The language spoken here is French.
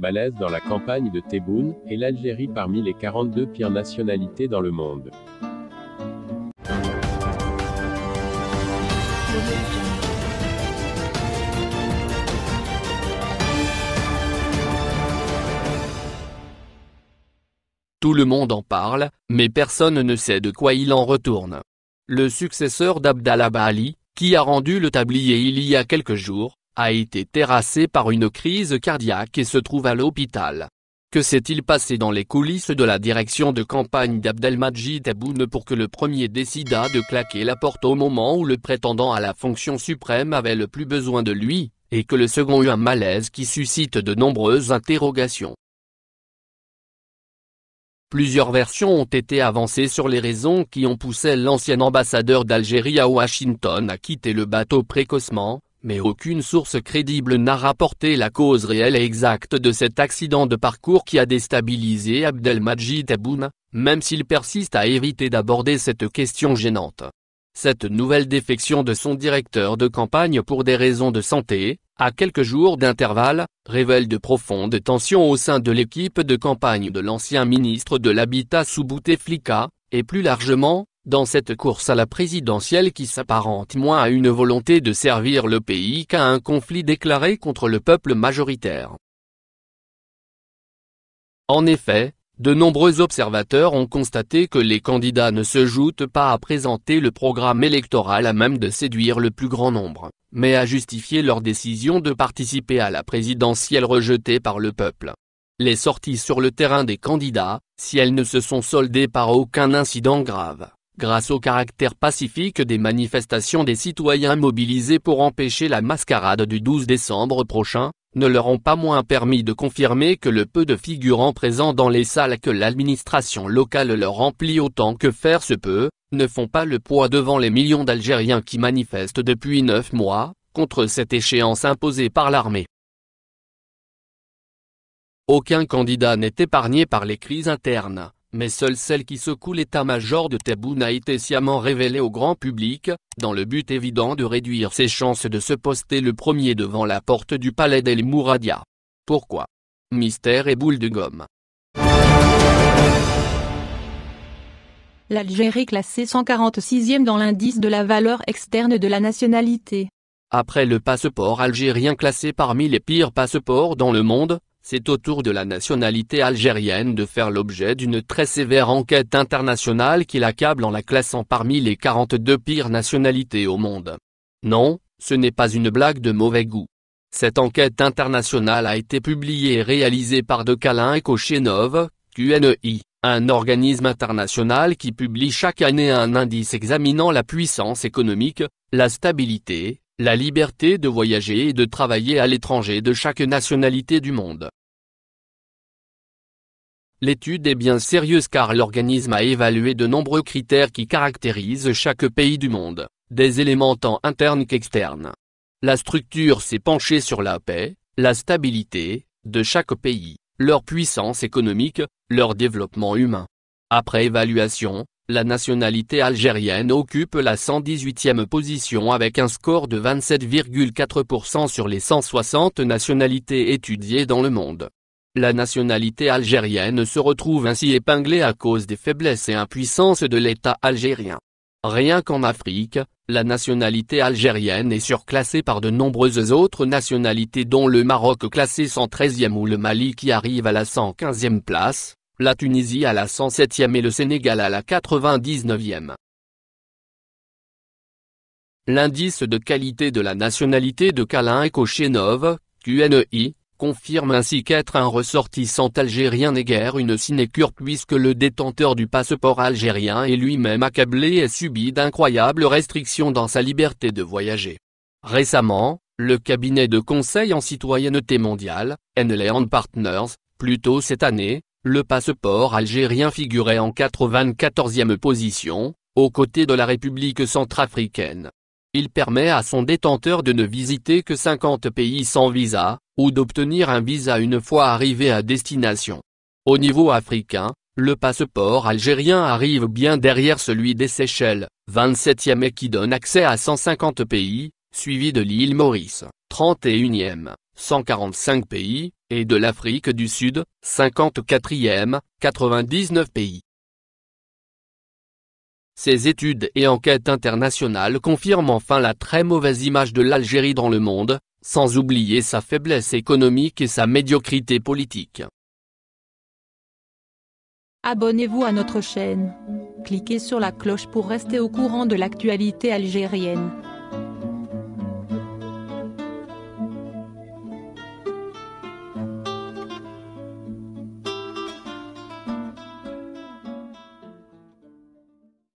Balèze dans la campagne de Tebboune, et l'Algérie parmi les 42 pires nationalités dans le monde. Tout le monde en parle, mais personne ne sait de quoi il en retourne. Le successeur d'Abdallah Bali, qui a rendu le tablier il y a quelques jours, a été terrassé par une crise cardiaque et se trouve à l'hôpital. Que s'est-il passé dans les coulisses de la direction de campagne d'Abdelmajid Aboune pour que le premier décida de claquer la porte au moment où le prétendant à la fonction suprême avait le plus besoin de lui, et que le second eut un malaise qui suscite de nombreuses interrogations Plusieurs versions ont été avancées sur les raisons qui ont poussé l'ancien ambassadeur d'Algérie à Washington à quitter le bateau précocement, mais aucune source crédible n'a rapporté la cause réelle et exacte de cet accident de parcours qui a déstabilisé Abdelmajid Aboum, même s'il persiste à éviter d'aborder cette question gênante. Cette nouvelle défection de son directeur de campagne pour des raisons de santé, à quelques jours d'intervalle, révèle de profondes tensions au sein de l'équipe de campagne de l'ancien ministre de l'Habitat Soubouteflika, et plus largement, dans cette course à la présidentielle qui s'apparente moins à une volonté de servir le pays qu'à un conflit déclaré contre le peuple majoritaire. En effet, de nombreux observateurs ont constaté que les candidats ne se jouent pas à présenter le programme électoral à même de séduire le plus grand nombre, mais à justifier leur décision de participer à la présidentielle rejetée par le peuple. Les sorties sur le terrain des candidats, si elles ne se sont soldées par aucun incident grave, grâce au caractère pacifique des manifestations des citoyens mobilisés pour empêcher la mascarade du 12 décembre prochain, ne leur ont pas moins permis de confirmer que le peu de figurants présents dans les salles que l'administration locale leur remplit autant que faire se peut, ne font pas le poids devant les millions d'Algériens qui manifestent depuis neuf mois, contre cette échéance imposée par l'armée. Aucun candidat n'est épargné par les crises internes mais seule celle qui secoue l'état-major de Tebboune a été sciemment révélée au grand public, dans le but évident de réduire ses chances de se poster le premier devant la porte du palais d'El Mouradia. Pourquoi Mystère et boule de gomme. L'Algérie classée 146e dans l'indice de la valeur externe de la nationalité. Après le passeport algérien classé parmi les pires passeports dans le monde, c'est au tour de la nationalité algérienne de faire l'objet d'une très sévère enquête internationale qui l'accable en la classant parmi les 42 pires nationalités au monde. Non, ce n'est pas une blague de mauvais goût. Cette enquête internationale a été publiée et réalisée par Decalin et Kochenov, QNI, e un organisme international qui publie chaque année un indice examinant la puissance économique, la stabilité, la liberté de voyager et de travailler à l'étranger de chaque nationalité du monde. L'étude est bien sérieuse car l'organisme a évalué de nombreux critères qui caractérisent chaque pays du monde, des éléments tant internes qu'externes. La structure s'est penchée sur la paix, la stabilité, de chaque pays, leur puissance économique, leur développement humain. Après évaluation, la nationalité algérienne occupe la 118e position avec un score de 27,4% sur les 160 nationalités étudiées dans le monde. La nationalité algérienne se retrouve ainsi épinglée à cause des faiblesses et impuissances de l'État algérien. Rien qu'en Afrique, la nationalité algérienne est surclassée par de nombreuses autres nationalités dont le Maroc classé 113e ou le Mali qui arrive à la 115e place, la Tunisie à la 107e et le Sénégal à la 99e. L'indice de qualité de la nationalité de Kalin Ekochenov, QNI, e confirme ainsi qu'être un ressortissant algérien n'est guère une sinécure puisque le détenteur du passeport algérien est lui-même accablé et subit d'incroyables restrictions dans sa liberté de voyager. Récemment, le cabinet de conseil en citoyenneté mondiale, NLA Partners, plus tôt cette année, le passeport algérien figurait en 94e position, aux côtés de la République centrafricaine. Il permet à son détenteur de ne visiter que 50 pays sans visa, ou d'obtenir un visa une fois arrivé à destination. Au niveau africain, le passeport algérien arrive bien derrière celui des Seychelles, 27e et qui donne accès à 150 pays, suivi de l'île Maurice, 31e, 145 pays, et de l'Afrique du Sud, 54e, 99 pays. Ces études et enquêtes internationales confirment enfin la très mauvaise image de l'Algérie dans le monde, sans oublier sa faiblesse économique et sa médiocrité politique. Abonnez-vous à notre chaîne. Cliquez sur la cloche pour rester au courant de l'actualité algérienne.